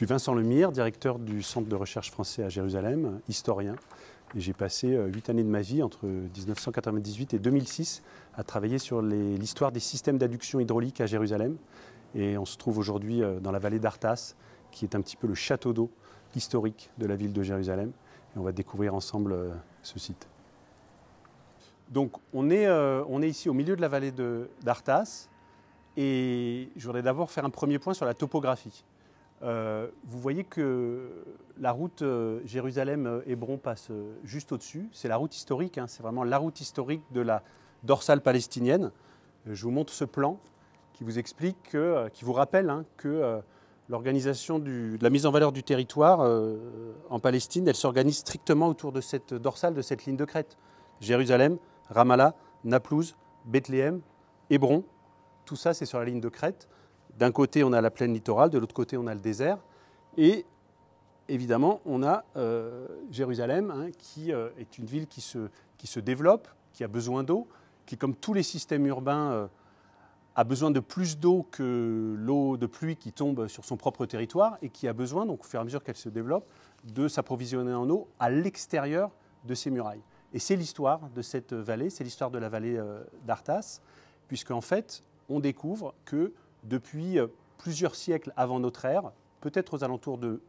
Je suis Vincent Lemire, directeur du Centre de recherche français à Jérusalem, historien. j'ai passé euh, huit années de ma vie, entre 1998 et 2006, à travailler sur l'histoire des systèmes d'adduction hydraulique à Jérusalem. Et on se trouve aujourd'hui euh, dans la vallée d'Artas, qui est un petit peu le château d'eau historique de la ville de Jérusalem. Et on va découvrir ensemble euh, ce site. Donc on est, on est ici au milieu de la vallée d'Artas. Et je voudrais d'abord faire un premier point sur la topographie. Euh, vous voyez que la route euh, Jérusalem-Hébron euh, passe juste au-dessus. C'est la route historique, hein. c'est vraiment la route historique de la dorsale palestinienne. Je vous montre ce plan qui vous explique, qui vous rappelle hein, que l'organisation de la mise en valeur du territoire en Palestine, elle s'organise strictement autour de cette dorsale, de cette ligne de crête. Jérusalem, Ramallah, Naplouse, Bethléem, Hébron, tout ça c'est sur la ligne de crête. D'un côté, on a la plaine littorale, de l'autre côté, on a le désert. Et évidemment, on a euh, Jérusalem, hein, qui euh, est une ville qui se, qui se développe, qui a besoin d'eau, qui, comme tous les systèmes urbains, euh, a besoin de plus d'eau que l'eau de pluie qui tombe sur son propre territoire et qui a besoin, donc au fur et à mesure qu'elle se développe, de s'approvisionner en eau à l'extérieur de ses murailles. Et c'est l'histoire de cette vallée, c'est l'histoire de la vallée d'Artas, puisqu'en fait, on découvre que depuis euh, plusieurs siècles avant notre ère, peut-être aux alentours de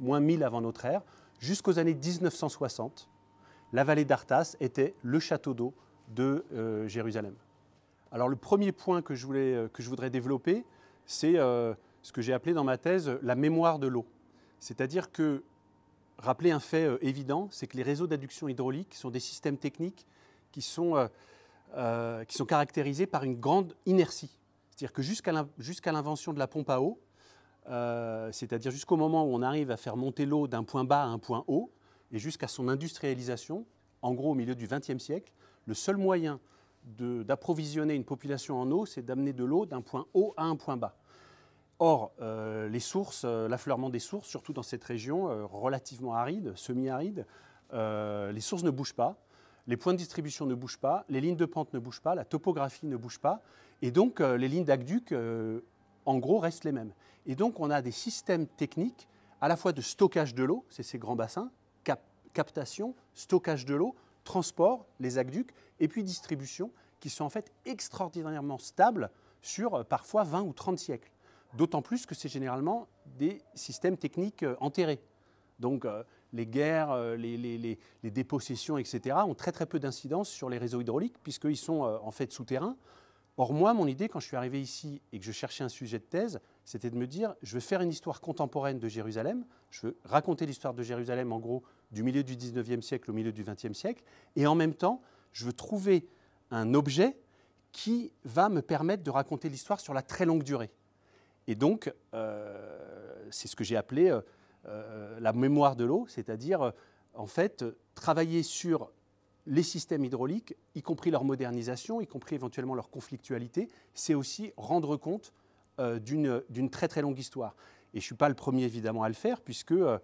moins 1000 avant notre ère, jusqu'aux années 1960, la vallée d'Artas était le château d'eau de euh, Jérusalem. Alors le premier point que je, voulais, euh, que je voudrais développer, c'est ce que j'ai appelé dans ma thèse la mémoire de l'eau. C'est-à-dire que, rappeler un fait évident, c'est que les réseaux d'adduction hydraulique sont des systèmes techniques qui sont, qui sont caractérisés par une grande inertie. C'est-à-dire que jusqu'à l'invention de la pompe à eau, euh, c'est-à-dire jusqu'au moment où on arrive à faire monter l'eau d'un point bas à un point haut, et jusqu'à son industrialisation, en gros au milieu du XXe siècle, le seul moyen d'approvisionner une population en eau, c'est d'amener de l'eau d'un point haut à un point bas. Or, euh, les sources, euh, l'affleurement des sources, surtout dans cette région relativement aride, semi-aride, les sources ne bougent pas, les points de distribution ne bougent pas, les lignes de pente ne bougent pas, la topographie ne bouge pas, et donc, euh, les lignes d'aqueduc, euh, en gros, restent les mêmes. Et donc, on a des systèmes techniques à la fois de stockage de l'eau, c'est ces grands bassins, captation, stockage de l'eau, transport, les aqueducs, et puis distribution, qui sont en fait extraordinairement stables sur euh, parfois 20 ou 30 siècles. D'autant plus que c'est généralement des systèmes techniques enterrés. Donc les guerres, les, dépossessions, etc., ont très très peu d'incidence sur les réseaux hydrauliques, puisqu'ils sont en fait souterrains. Or, moi, mon idée, quand je suis arrivé ici et que je cherchais un sujet de thèse, c'était de me dire, je veux faire une histoire contemporaine de Jérusalem, je veux raconter l'histoire de Jérusalem, en gros, du milieu du 19e siècle au milieu du 20e siècle, et en même temps, je veux trouver un objet qui va me permettre de raconter l'histoire sur la très longue durée. Et donc, euh, c'est ce que j'ai appelé euh, euh, la mémoire de l'eau, c'est-à-dire, en fait, travailler sur les systèmes hydrauliques, y compris leur modernisation, y compris éventuellement leur conflictualité, c'est aussi rendre compte euh, d'une très très longue histoire. Et je ne suis pas le premier évidemment à le faire, puisque euh,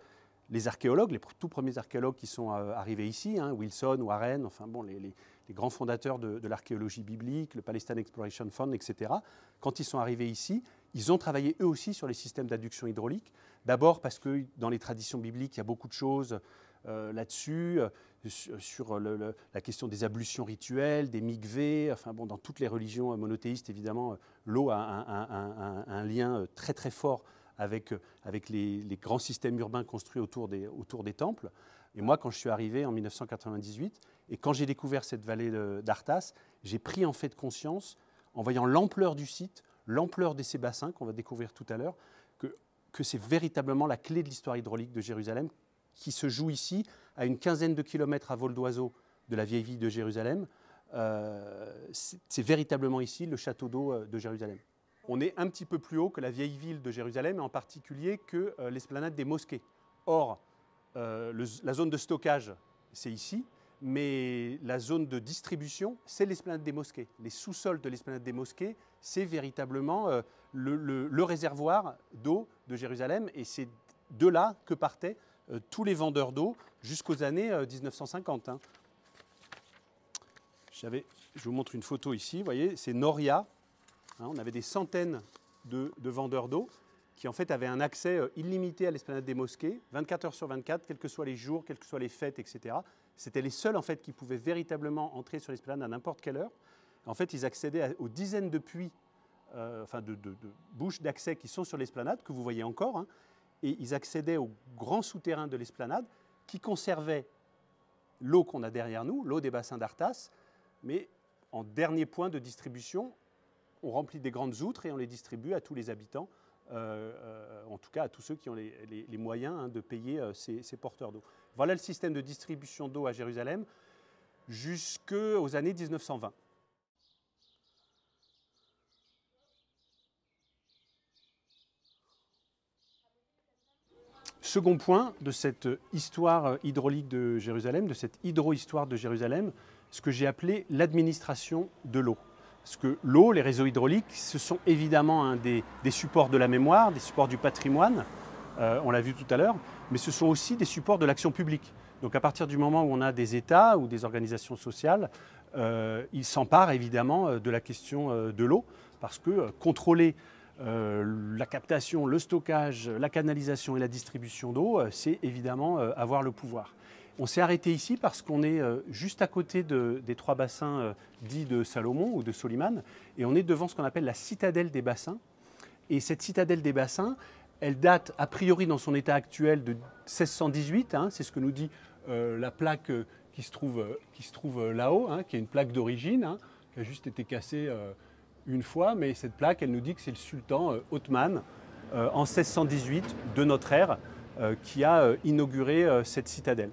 les archéologues, les tout premiers archéologues qui sont euh, arrivés ici, hein, Wilson, Warren, enfin bon, les, grands fondateurs de, de l'archéologie biblique, le Palestine Exploration Fund, etc., quand ils sont arrivés ici, ils ont travaillé eux aussi sur les systèmes d'adduction hydraulique. D'abord parce que dans les traditions bibliques, il y a beaucoup de choses euh, là-dessus, euh, euh, sur la question des ablutions rituelles, des migvées, enfin bon, dans toutes les religions monothéistes, évidemment, l'eau a un, lien très très fort avec, avec les, grands systèmes urbains construits autour des, autour des temples. Et moi, quand je suis arrivé en 1998, et quand j'ai découvert cette vallée d'Artas, j'ai pris en fait conscience, en voyant l'ampleur du site, l'ampleur de ces bassins qu'on va découvrir tout à l'heure, que c'est véritablement la clé de l'histoire hydraulique de Jérusalem, qui se joue ici, à une quinzaine de kilomètres à vol d'oiseau de la vieille ville de Jérusalem. Euh, c'est véritablement ici le château d'eau euh, de Jérusalem. On est un petit peu plus haut que la vieille ville de Jérusalem, et en particulier que euh, l'esplanade des mosquées. Or, la zone de stockage, c'est ici, mais la zone de distribution, c'est l'esplanade des mosquées. Les sous-sols de l'esplanade des mosquées, c'est véritablement le, réservoir d'eau de Jérusalem, et c'est de là que partait euh, tous les vendeurs d'eau jusqu'aux années 1950. Euh, hein. Je vous montre une photo ici, vous voyez, c'est Noria. Hein, on avait des centaines de, vendeurs d'eau qui en fait avaient un accès euh, illimité à l'esplanade des mosquées, 24 heures sur 24, quels que soient les jours, quelles que soient les fêtes, etc. C'était les seuls en fait qui pouvaient véritablement entrer sur l'esplanade à n'importe quelle heure. En fait, ils accédaient aux dizaines de puits, enfin de, bouches d'accès qui sont sur l'esplanade, que vous voyez encore, hein et ils accédaient au grand souterrain de l'esplanade qui conservait l'eau qu'on a derrière nous, l'eau des bassins d'Artas, mais en dernier point de distribution, on remplit des grandes outres et on les distribue à tous les habitants, euh, euh, en tout cas à tous ceux qui ont les, moyens hein, de payer euh, ces, porteurs d'eau. Voilà le système de distribution d'eau à Jérusalem jusqu'aux années 1920. Second point de cette histoire euh, hydraulique de Jérusalem, de cette hydrohistoire de Jérusalem, ce que j'ai appelé l'administration de l'eau. Parce que l'eau, les réseaux hydrauliques, ce sont évidemment un hein, des, supports de la mémoire, des supports du patrimoine, euh, on l'a vu tout à l'heure, mais ce sont aussi des supports de l'action publique. Donc à partir du moment où on a des États ou des organisations sociales, euh, ils s'emparent évidemment de la question de l'eau, parce que contrôler euh, la captation, le stockage, la canalisation et la distribution d'eau, euh, c'est évidemment euh, avoir le pouvoir. On s'est arrêté ici parce qu'on est juste à côté des trois bassins dits de Salomon ou de Soliman, et on est devant ce qu'on appelle la citadelle des bassins. Et cette citadelle des bassins, elle date a priori dans son état actuel de 1618, hein, c'est ce que nous dit la plaque qui se trouve, qui se trouve là-haut, hein, qui est une plaque d'origine, hein, qui a juste été cassée une fois, mais cette plaque, elle nous dit que c'est le sultan euh, Othman, euh, en 1618, de notre ère, euh, qui a inauguré cette citadelle.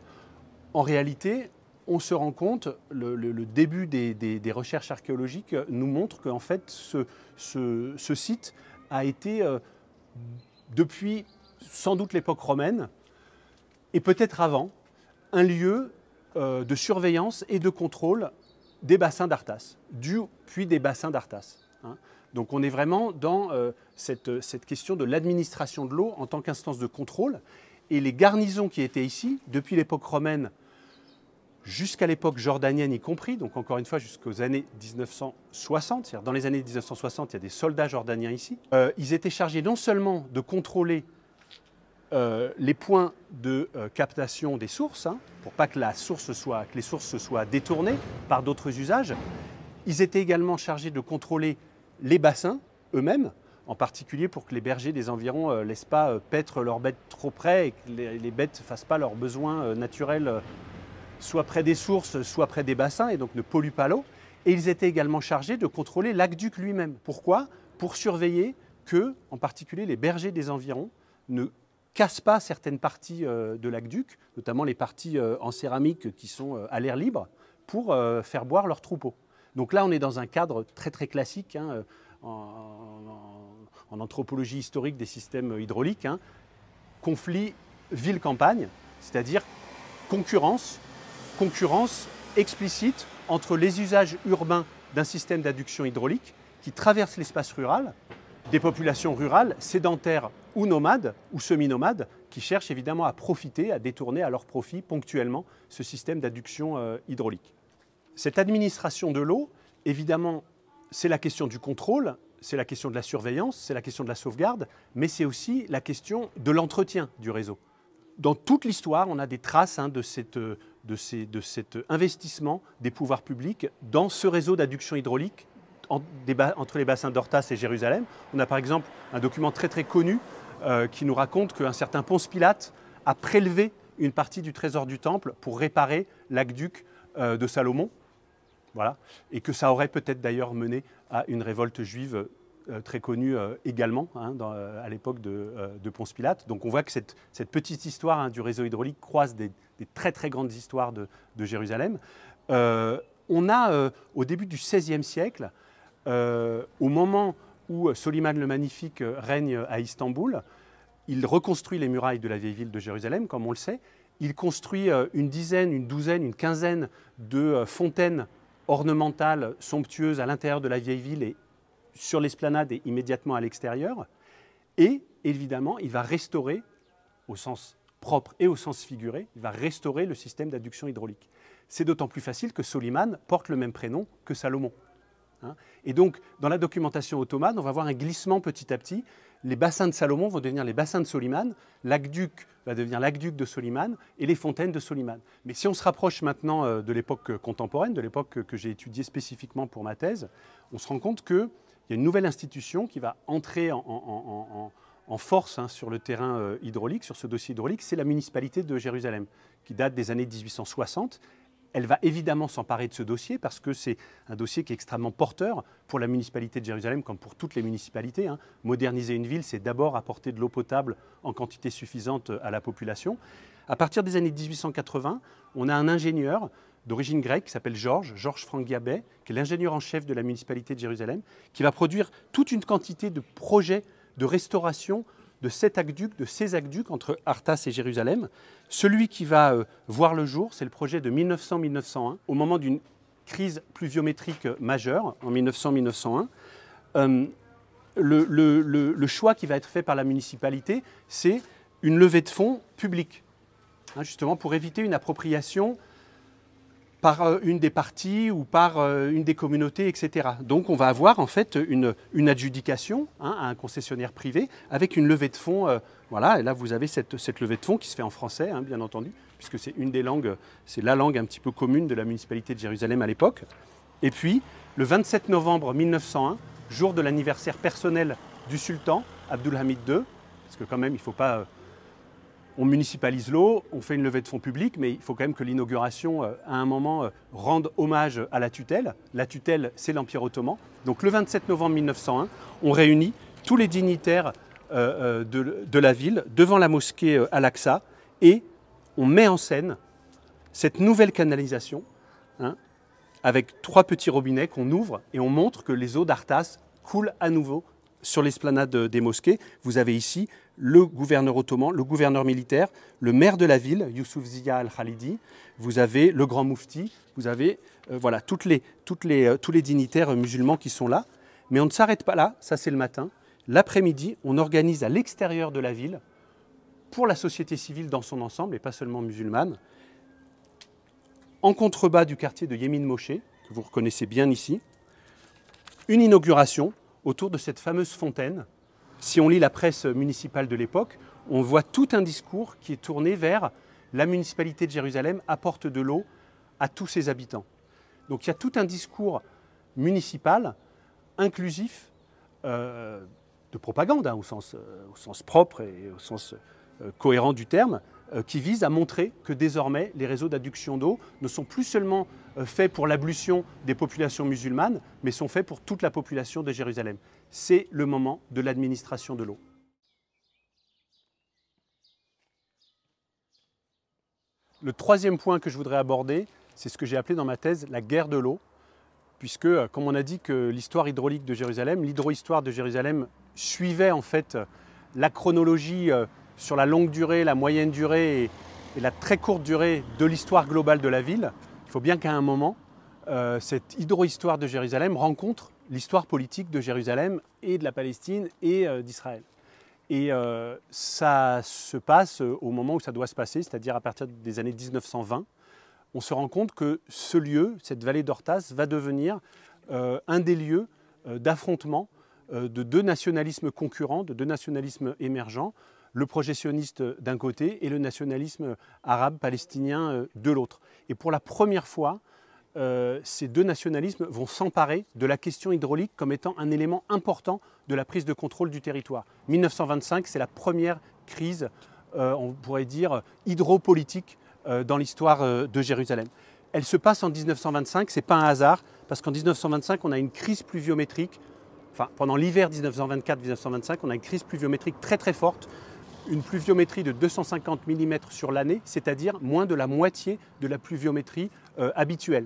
En réalité, on se rend compte, le, début des, recherches archéologiques nous montre qu'en fait, ce, site a été, depuis sans doute l'époque romaine, et peut-être avant, un lieu de surveillance et de contrôle des bassins d'Artas, du puis des bassins d'Artas. Hein. Donc on est vraiment dans euh, euh, cette, question de l'administration de l'eau en tant qu'instance de contrôle. Et les garnisons qui étaient ici, depuis l'époque romaine jusqu'à l'époque jordanienne y compris, donc encore une fois jusqu'aux années 1960, c'est-à-dire dans les années 1960, il y a des soldats jordaniens ici, euh, ils étaient chargés non seulement de contrôler euh, les points de euh, captation des sources, hein, pour pas que, la source soit, que les sources soient détournées par d'autres usages. Ils étaient également chargés de contrôler les bassins eux-mêmes, en particulier pour que les bergers des environs ne euh, laissent pas paître leurs bêtes trop près et que les, bêtes ne fassent pas leurs besoins naturels, soit près des sources, soit près des bassins, et donc ne polluent pas l'eau. Et ils étaient également chargés de contrôler l'aqueduc lui-même. Pourquoi Pour surveiller que, en particulier, les bergers des environs ne casse pas certaines parties euh, de l'aqueduc, notamment les parties euh, en céramique qui sont euh, à l'air libre, pour faire boire leurs troupeaux. Donc là, on est dans un cadre très très classique hein, en, anthropologie historique des systèmes hydrauliques, hein. conflit ville-campagne, c'est-à-dire concurrence, concurrence explicite entre les usages urbains d'un système d'adduction hydraulique qui traverse l'espace rural des populations rurales, sédentaires ou nomades, ou semi-nomades, qui cherchent évidemment à profiter, à détourner à leur profit ponctuellement ce système d'adduction euh, hydraulique. Cette administration de l'eau, évidemment, c'est la question du contrôle, c'est la question de la surveillance, c'est la question de la sauvegarde, mais c'est aussi la question de l'entretien du réseau. Dans toute l'histoire, on a des traces hein, de, euh, de cet investissement des pouvoirs publics dans ce réseau d'adduction hydraulique entre les bassins d'Hortas et Jérusalem. On a par exemple un document très très connu euh, qui nous raconte qu'un certain Ponce Pilate a prélevé une partie du trésor du temple pour réparer l'aqueduc euh, de Salomon. Voilà. Et que ça aurait peut-être d'ailleurs mené à une révolte juive euh, très connue également hein, à l'époque de, Ponce Pilate. Donc on voit que cette, petite histoire hein, du réseau hydraulique croise des, très très grandes histoires de, de Jérusalem. on a au début du XVIe siècle euh, au moment où euh, Soliman le Magnifique euh, règne à Istanbul, il reconstruit les murailles de la vieille ville de Jérusalem, comme on le sait. Il construit une dizaine, une douzaine, une quinzaine de fontaines ornementales somptueuses à l'intérieur de la vieille ville et sur l'esplanade et immédiatement à l'extérieur. Et évidemment, il va restaurer, au sens propre et au sens figuré, il va restaurer le système d'adduction hydraulique. C'est d'autant plus facile que Soliman porte le même prénom que Salomon. Hein. Et donc, dans la documentation ottomane, on va voir un glissement petit à petit. Les bassins de Salomon vont devenir les bassins de Soliman, l'aqueduc va devenir l'aqueduc de Soliman et les fontaines de Soliman. Mais si on se rapproche maintenant euh, de l'époque euh, contemporaine, de l'époque euh, que j'ai étudiée spécifiquement pour ma thèse, on se rend compte qu'il y a une nouvelle institution qui va entrer en, force hein, sur le terrain hydraulique, sur ce dossier hydraulique, c'est la municipalité de Jérusalem, qui date des années 1860 elle va évidemment s'emparer de ce dossier parce que c'est un dossier qui est extrêmement porteur pour la municipalité de Jérusalem comme pour toutes les municipalités. Hein. Moderniser une ville, c'est d'abord apporter de l'eau potable en quantité suffisante à la population. À partir des années 1880, on a un ingénieur d'origine grecque qui s'appelle Georges, Georges Gabet qui est l'ingénieur en chef de la municipalité de Jérusalem, qui va produire toute une quantité de projets de restauration de cet aqueduc, de ces aqueducs entre Arthas et Jérusalem. Celui qui va euh, voir le jour, c'est le projet de 1900-1901, au moment d'une crise pluviométrique euh, majeure, en 1900-1901. Euh, le, choix qui va être fait par la municipalité, c'est une levée de fonds publique, hein, justement pour éviter une appropriation par euh, une des parties ou par euh, une des communautés, etc. Donc on va avoir en fait une, adjudication hein, à un concessionnaire privé avec une levée de fonds. Euh, voilà, et là vous avez cette, levée de fonds qui se fait en français, hein, bien entendu, puisque c'est une des langues, c'est la langue un petit peu commune de la municipalité de Jérusalem à l'époque. Et puis, le 27 novembre 1901, jour de l'anniversaire personnel du sultan, Abdulhamid II, parce que quand même, il ne faut pas on municipalise l'eau, on fait une levée de fonds publics, mais il faut quand même que l'inauguration, euh, à un moment, euh, rende hommage à la tutelle. La tutelle, c'est l'Empire ottoman. Donc le 27 novembre 1901, on réunit tous les dignitaires euh, de, la ville devant la mosquée Al-Aqsa et on met en scène cette nouvelle canalisation hein, avec trois petits robinets qu'on ouvre et on montre que les eaux d'Artas coulent à nouveau sur l'esplanade des mosquées. Vous avez ici le gouverneur ottoman, le gouverneur militaire, le maire de la ville, Youssouf Zia al-Khalidi, vous avez le grand moufti, vous avez euh, voilà, toutes les, toutes les, euh, tous les dignitaires euh, musulmans qui sont là. Mais on ne s'arrête pas là, ça c'est le matin. L'après-midi, on organise à l'extérieur de la ville, pour la société civile dans son ensemble, et pas seulement musulmane, en contrebas du quartier de Yémin Moshe, que vous reconnaissez bien ici, une inauguration autour de cette fameuse fontaine si on lit la presse municipale de l'époque, on voit tout un discours qui est tourné vers la municipalité de Jérusalem apporte de l'eau à tous ses habitants. Donc il y a tout un discours municipal, inclusif, euh, de propagande, hein, euh, au, sens, propre et au sens euh, cohérent du terme, euh, qui vise à montrer que désormais les réseaux d'adduction d'eau ne sont plus seulement euh, faits pour l'ablution des populations musulmanes, mais sont faits pour toute la population de Jérusalem. C'est le moment de l'administration de l'eau. Le troisième point que je voudrais aborder, c'est ce que j'ai appelé dans ma thèse la guerre de l'eau, puisque, euh, comme on a dit que l'histoire hydraulique de Jérusalem, l'hydrohistoire de Jérusalem suivait en fait la chronologie sur la longue durée, la moyenne durée et, la très courte durée de l'histoire globale de la ville, il faut bien qu'à un moment, euh, cette hydrohistoire de Jérusalem rencontre l'histoire politique de Jérusalem et de la Palestine et euh, d'Israël. Et euh, ça se passe au moment où ça doit se passer, c'est-à-dire à partir des années 1920. On se rend compte que ce lieu, cette vallée d'Ortas, va devenir un des lieux d'affrontement de deux nationalismes concurrents, de deux nationalismes émergents, le projectionniste d'un côté et le nationalisme arabe palestinien euh, de l'autre. Et pour la première fois, euh, ces deux nationalismes vont s'emparer de la question hydraulique comme étant un élément important de la prise de contrôle du territoire. 1925, c'est la première crise, euh, on pourrait dire, hydropolitique dans l'histoire de Jérusalem. Elle se passe en 1925, ce n'est pas un hasard, parce qu'en 1925, on a une crise pluviométrique, enfin pendant l'hiver 1924-1925, on a une crise pluviométrique très très forte une pluviométrie de 250 mm sur l'année, c'est-à-dire moins de la moitié de la pluviométrie euh, habituelle.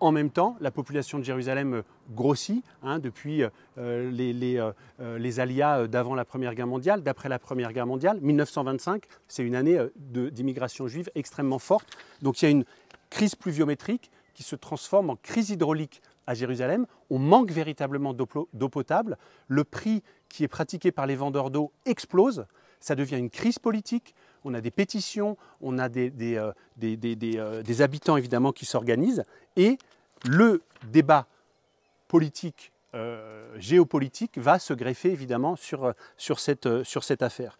En même temps, la population de Jérusalem euh, grossit hein, depuis euh, les, les, alias d'avant la Première Guerre mondiale, d'après la Première Guerre mondiale. 1925, c'est une année d'immigration juive extrêmement forte. Donc il y a une crise pluviométrique qui se transforme en crise hydraulique à Jérusalem. On manque véritablement d'eau potable. Le prix qui est pratiqué par les vendeurs d'eau explose ça devient une crise politique. On a des pétitions, on a des, des, euh, euh, habitants évidemment qui s'organisent. Et le débat politique, euh, géopolitique, va se greffer évidemment sur, sur, cette, sur cette affaire.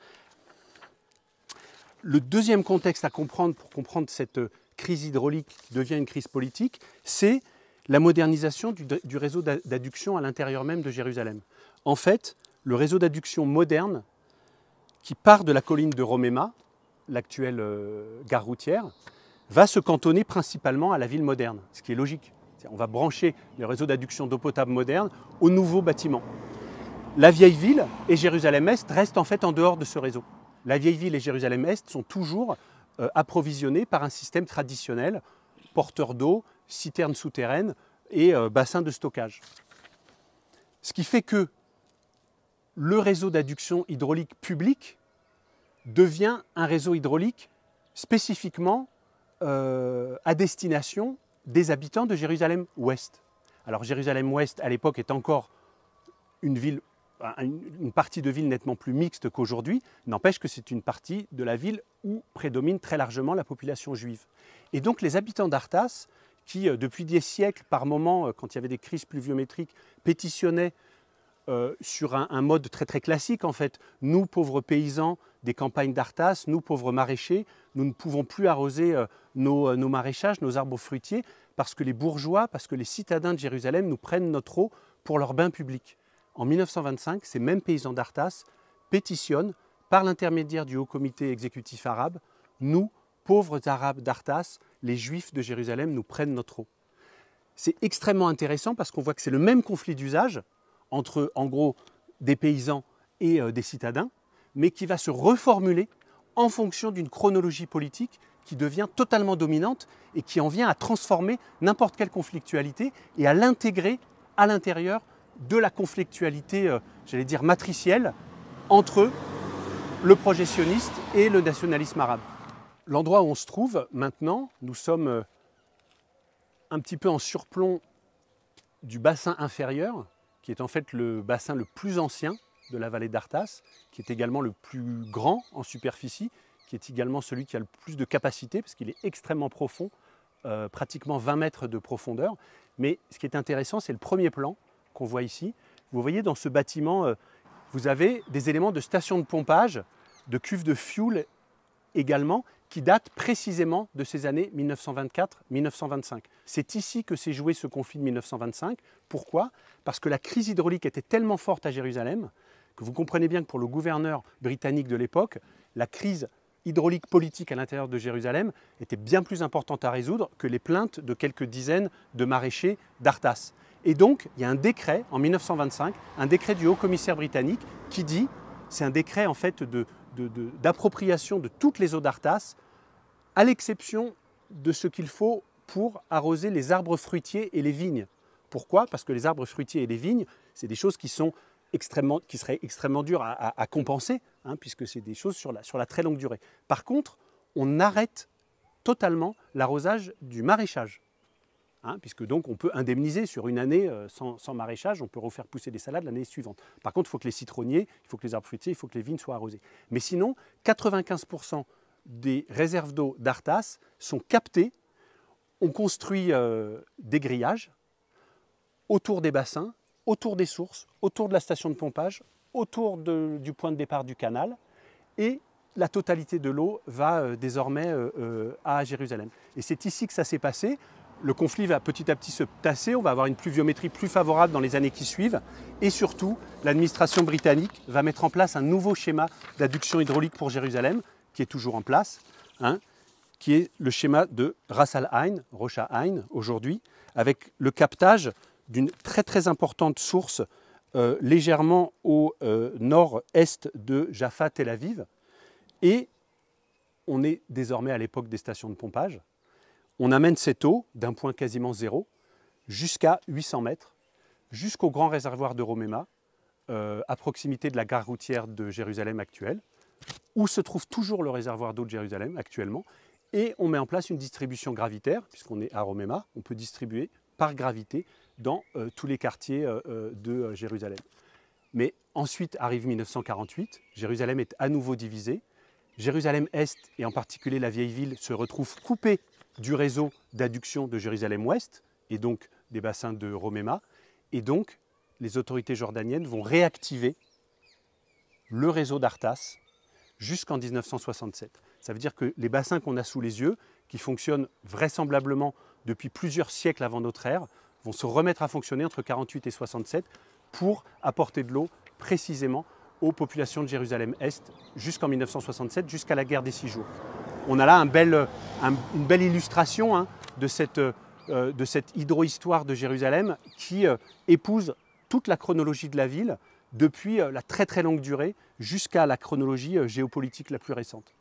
Le deuxième contexte à comprendre pour comprendre cette crise hydraulique qui devient une crise politique, c'est la modernisation du réseau d'adduction à l'intérieur même de Jérusalem. En fait, le réseau d'adduction moderne qui part de la colline de Roméma, l'actuelle euh, gare routière, va se cantonner principalement à la ville moderne, ce qui est logique. On va brancher le réseau d'adduction d'eau potable moderne aux nouveaux bâtiments. La vieille ville et Jérusalem-Est restent en fait en dehors de ce réseau. La vieille ville et Jérusalem-Est sont toujours euh, approvisionnés par un système traditionnel, porteur d'eau, citernes souterraine et euh, bassins de stockage. Ce qui fait que le réseau d'adduction hydraulique public devient un réseau hydraulique spécifiquement euh, à destination des habitants de Jérusalem-Ouest. Alors Jérusalem-Ouest, à l'époque, est encore une ville, une partie de ville nettement plus mixte qu'aujourd'hui, n'empêche que c'est une partie de la ville où prédomine très largement la population juive. Et donc les habitants d'Artas, qui euh, depuis des siècles, par moments, euh, quand il y avait des crises pluviométriques, pétitionnaient euh, sur un, mode très très classique en fait. Nous, pauvres paysans des campagnes d'Artas, nous, pauvres maraîchers, nous ne pouvons plus arroser euh, euh, nos, maraîchages, nos arbres fruitiers, parce que les bourgeois, parce que les citadins de Jérusalem nous prennent notre eau pour leur bain public. En 1925, ces mêmes paysans d'Artas pétitionnent, par l'intermédiaire du Haut Comité exécutif arabe, nous, pauvres Arabes d'Artas, les Juifs de Jérusalem nous prennent notre eau. C'est extrêmement intéressant parce qu'on voit que c'est le même conflit d'usage, entre en gros des paysans et euh, des citadins, mais qui va se reformuler en fonction d'une chronologie politique qui devient totalement dominante et qui en vient à transformer n'importe quelle conflictualité et à l'intégrer à l'intérieur de la conflictualité, euh, j'allais dire, matricielle entre le projectionniste et le nationalisme arabe. L'endroit où on se trouve maintenant, nous sommes euh, un petit peu en surplomb du bassin inférieur, qui est en fait le bassin le plus ancien de la vallée d'Artas, qui est également le plus grand en superficie, qui est également celui qui a le plus de capacité, parce qu'il est extrêmement profond, euh, pratiquement 20 mètres de profondeur. Mais ce qui est intéressant, c'est le premier plan qu'on voit ici. Vous voyez dans ce bâtiment, euh, vous avez des éléments de station de pompage, de cuves de fioul également, qui date précisément de ces années 1924-1925. C'est ici que s'est joué ce conflit de 1925. Pourquoi Parce que la crise hydraulique était tellement forte à Jérusalem que vous comprenez bien que pour le gouverneur britannique de l'époque, la crise hydraulique politique à l'intérieur de Jérusalem était bien plus importante à résoudre que les plaintes de quelques dizaines de maraîchers d'Artas. Et donc, il y a un décret en 1925, un décret du haut commissaire britannique qui dit, c'est un décret en fait de, d'appropriation de, toutes les eaux d'Artas, à l'exception de ce qu'il faut pour arroser les arbres fruitiers et les vignes. Pourquoi Parce que les arbres fruitiers et les vignes, c'est des choses qui, sont extrêmement, qui seraient extrêmement dures à, compenser, hein, puisque c'est des choses sur la, sur la très longue durée. Par contre, on arrête totalement l'arrosage du maraîchage. Hein, puisque donc on peut indemniser sur une année euh, sans, maraîchage, on peut refaire pousser des salades l'année suivante. Par contre, il faut que les citronniers, il faut que les arbres fruitiers, il faut que les vignes soient arrosées. Mais sinon, 95% des réserves d'eau d'Artas sont captées. On construit euh, des grillages autour des bassins, autour des sources, autour de la station de pompage, autour du point de départ du canal. Et la totalité de l'eau va euh, désormais à Jérusalem. Et c'est ici que ça s'est passé le conflit va petit à petit se tasser, on va avoir une pluviométrie plus favorable dans les années qui suivent, et surtout, l'administration britannique va mettre en place un nouveau schéma d'adduction hydraulique pour Jérusalem, qui est toujours en place, hein, qui est le schéma de Ras Al Rocha Ain aujourd'hui, avec le captage d'une très très importante source euh, légèrement au euh, nord-est de Jaffa, Tel Aviv, et on est désormais à l'époque des stations de pompage, on amène cette eau d'un point quasiment zéro jusqu'à 800 mètres, jusqu'au grand réservoir de Romema, euh, à proximité de la gare routière de Jérusalem actuelle, où se trouve toujours le réservoir d'eau de Jérusalem actuellement. Et on met en place une distribution gravitaire, puisqu'on est à Romema, on peut distribuer par gravité dans euh, tous les quartiers euh, de Jérusalem. Mais ensuite arrive 1948, Jérusalem est à nouveau divisée, Jérusalem-Est, et en particulier la vieille ville, se retrouve coupée du réseau d'adduction de Jérusalem-Ouest et donc des bassins de Romema, Et donc, les autorités jordaniennes vont réactiver le réseau d'Artas jusqu'en 1967. Ça veut dire que les bassins qu'on a sous les yeux, qui fonctionnent vraisemblablement depuis plusieurs siècles avant notre ère, vont se remettre à fonctionner entre 48 et 67 pour apporter de l'eau précisément aux populations de Jérusalem-Est jusqu'en 1967, jusqu'à la guerre des Six Jours on a là une belle illustration hein, euh, de, cette, hydrohistoire de Jérusalem qui euh, épouse toute la chronologie de la ville depuis euh, la très très longue durée jusqu'à la chronologie géopolitique la plus récente.